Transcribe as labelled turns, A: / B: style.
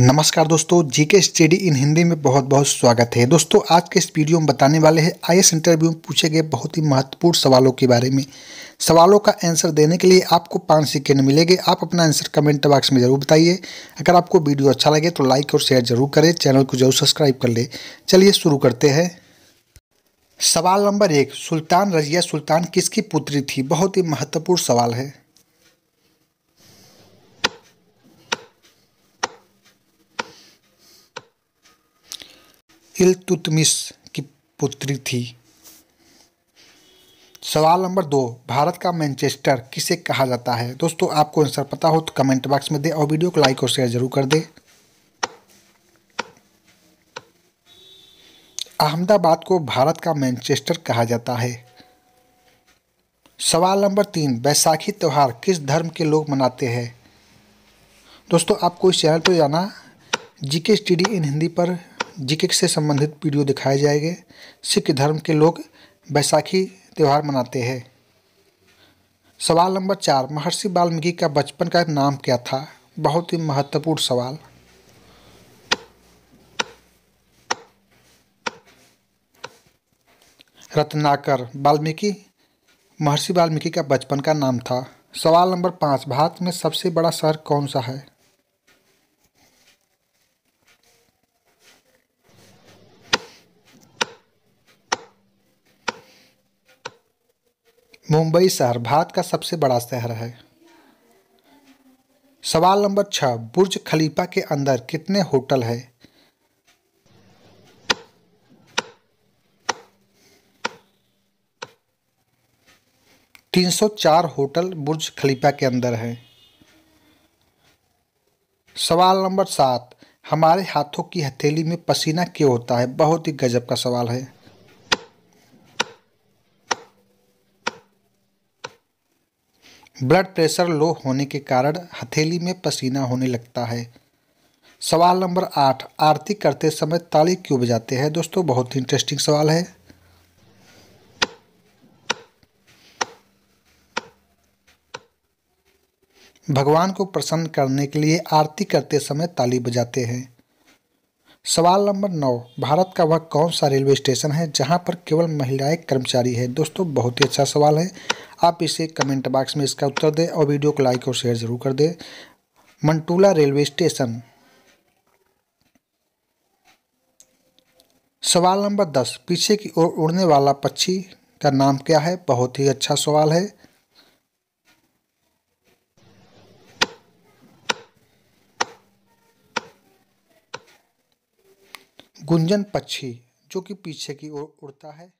A: नमस्कार दोस्तों GK study in Hindi में बहुत बहुत स्वागत है दोस्तों आज के इस वीडियो में बताने वाले हैं आई एस इंटरव्यू में पूछे गए बहुत ही महत्वपूर्ण सवालों के बारे में सवालों का आंसर देने के लिए आपको पाँच सेकेंड मिलेंगे आप अपना आंसर कमेंट बॉक्स में जरूर बताइए अगर आपको वीडियो अच्छा लगे तो लाइक और शेयर जरूर करें चैनल को जरूर सब्सक्राइब कर ले चलिए शुरू करते हैं सवाल नंबर एक सुल्तान रजिया सुल्तान किसकी पुत्री थी बहुत ही महत्वपूर्ण सवाल है इलतुतमिश की पुत्री थी सवाल नंबर दो भारत का मैनचेस्टर किसे कहा जाता है दोस्तों आपको आंसर पता हो तो कमेंट बॉक्स में दे और वीडियो को लाइक और शेयर जरूर कर दे अहमदाबाद को भारत का मैनचेस्टर कहा जाता है सवाल नंबर तीन बैसाखी त्यौहार किस धर्म के लोग मनाते हैं दोस्तों आपको इस चैनल पर तो जाना जीके स्टडी इन हिंदी पर जीके से संबंधित वीडियो दिखाए जाएंगे सिख धर्म के लोग बैसाखी त्यौहार मनाते हैं सवाल नंबर चार महर्षि वाल्मीकि का बचपन का नाम क्या था बहुत ही महत्वपूर्ण सवाल रत्नाकर वाल्मीकि महर्षि वाल्मीकि का बचपन का नाम था सवाल नंबर पाँच भारत में सबसे बड़ा शहर कौन सा है मुंबई शहर भारत का सबसे बड़ा शहर है सवाल नंबर छः बुर्ज खलीफा के अंदर कितने होटल है तीन सौ चार होटल बुर्ज खलीफा के अंदर है सवाल नंबर सात हमारे हाथों की हथेली में पसीना क्यों होता है बहुत ही गजब का सवाल है ब्लड प्रेशर लो होने के कारण हथेली में पसीना होने लगता है सवाल नंबर आठ आरती करते समय ताली क्यों बजाते हैं दोस्तों बहुत ही इंटरेस्टिंग सवाल है भगवान को प्रसन्न करने के लिए आरती करते समय ताली बजाते हैं सवाल नंबर नौ भारत का वह कौन सा रेलवे स्टेशन है जहां पर केवल महिलाएं कर्मचारी है दोस्तों बहुत ही अच्छा सवाल है आप इसे कमेंट बॉक्स में इसका उत्तर दें और वीडियो को लाइक और शेयर ज़रूर कर दें मंटूला रेलवे स्टेशन सवाल नंबर दस पीछे की ओर उड़ने वाला पक्षी का नाम क्या है बहुत ही अच्छा सवाल है गुंजन पक्षी जो कि पीछे की ओर उड़ता है